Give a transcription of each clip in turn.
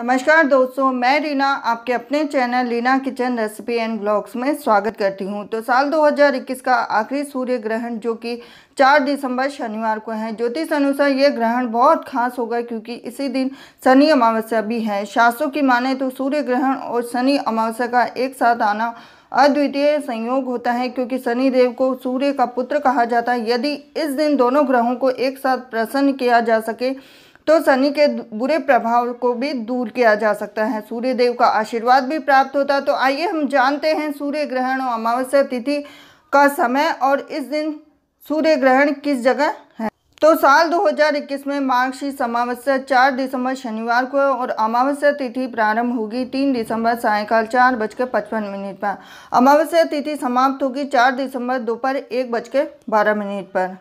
नमस्कार दोस्तों मैं रीना आपके अपने channel Reena kitchen recipe and blogs में स्वागत करती हूं तो साल 2021 का आखिरी सूर्य ग्रहण जो कि 4 दिसंबर शनिवार को है ज्योतिष अनुसार ये ग्रहण बहुत खास होगा क्योंकि इसी दिन शनि अमावस्या भी है शास्त्रों की माने तो सूर्य ग्रहण और शनि अमावस्या का एक साथ आना अद्वितीय संयोग होता है क्योंकि शनि देव को सूर्य का पुत्र कहा जाता है यदि इस दिन दोनों ग्रहों को एक साथ प्रसन्न किया जा सके तो शनि के बुरे प्रभाव को भी दूर किया जा सकता है सूर्य देव का आशीर्वाद भी प्राप्त होता है तो आइए हम जानते हैं सूर्य ग्रहण और अमावस्या तिथि का समय और इस दिन सूर्य ग्रहण किस जगह है तो साल 2021 में मार्गशी अमावस्या 4 दिसंबर शनिवार को और अमावस्या तिथि प्रारंभ होगी 3 दिसंबर सायकाल चार बजकर पचपन मिनट पर अमावस्या तिथि समाप्त होगी 4 दिसंबर दोपहर एक बजकर बारह मिनट पर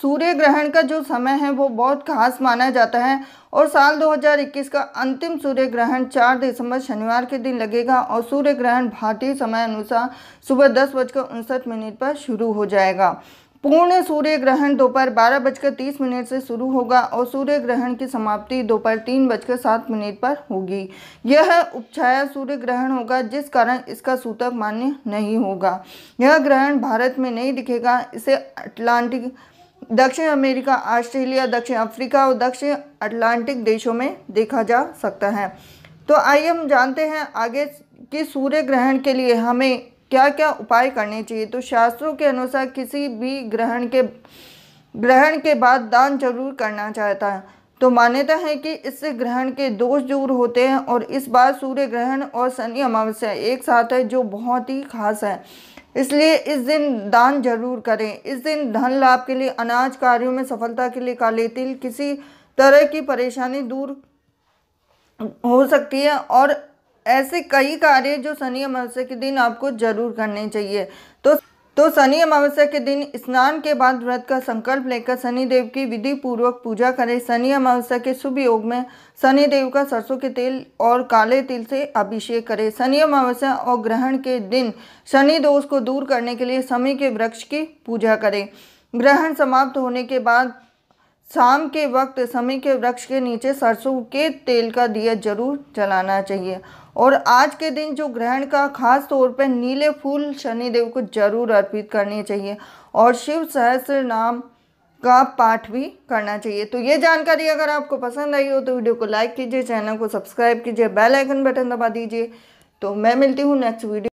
सूर्य ग्रहण का जो समय है वो बहुत खास माना जाता है और साल 2021 का अंतिम सूर्य ग्रहण 4 दिसंबर शनिवार के दिन लगेगा और सूर्य ग्रहण भारतीय समय अनुसार सुबह दस बजकर उनसठ मिनट पर शुरू हो जाएगा पूर्ण सूर्य ग्रहण दोपहर बारह बजकर तीस मिनट से शुरू होगा और सूर्य ग्रहण की समाप्ति दोपहर तीन बजकर सात मिनट पर होगी यह उपछाया सूर्य ग्रहण होगा जिस कारण इसका सूतक मान्य नहीं होगा यह ग्रहण भारत में नहीं दिखेगा इसे अटलांटिक दक्षिण अमेरिका ऑस्ट्रेलिया दक्षिण अफ्रीका और दक्षिण अटलांटिक देशों में देखा जा सकता है तो आइए हम जानते हैं आगे कि सूर्य ग्रहण के लिए हमें क्या क्या उपाय करने चाहिए तो शास्त्रों के अनुसार किसी भी ग्रहण के ग्रहण के बाद दान जरूर करना चाहता है तो मान्यता है कि इससे ग्रहण के दोष दूर होते हैं और इस बार सूर्य ग्रहण और शनि अमावस्या एक साथ है जो बहुत ही खास है इसलिए इस दिन दान जरूर करें इस दिन धन लाभ के लिए अनाज कार्यों में सफलता के लिए काले तिल किसी तरह की परेशानी दूर हो सकती है और ऐसे कई कार्य जो शनि अमावस्या के दिन आपको जरूर करने चाहिए तो तो शनि अमावस्या के दिन स्नान के बाद व्रत का संकल्प लेकर शनिदेव की विधि पूर्वक पूजा करें शनि अमावस्या के शुभ योग में शनिदेव का सरसों के तेल और काले तिल से अभिषेक करें शनि अमावस्या और ग्रहण के दिन शनि दोष को दूर करने के लिए शमी के वृक्ष की पूजा करें ग्रहण समाप्त होने के बाद शाम के वक्त समय के वृक्ष के नीचे सरसों के तेल का दिया जरूर जलाना चाहिए और आज के दिन जो ग्रहण का खास तौर पर नीले फूल शनिदेव को जरूर अर्पित करने चाहिए और शिव सहस्र नाम का पाठ भी करना चाहिए तो ये जानकारी अगर आपको पसंद आई हो तो वीडियो को लाइक कीजिए चैनल को सब्सक्राइब कीजिए बेल आइकन बटन दबा दीजिए तो मैं मिलती हूँ नेक्स्ट वीडियो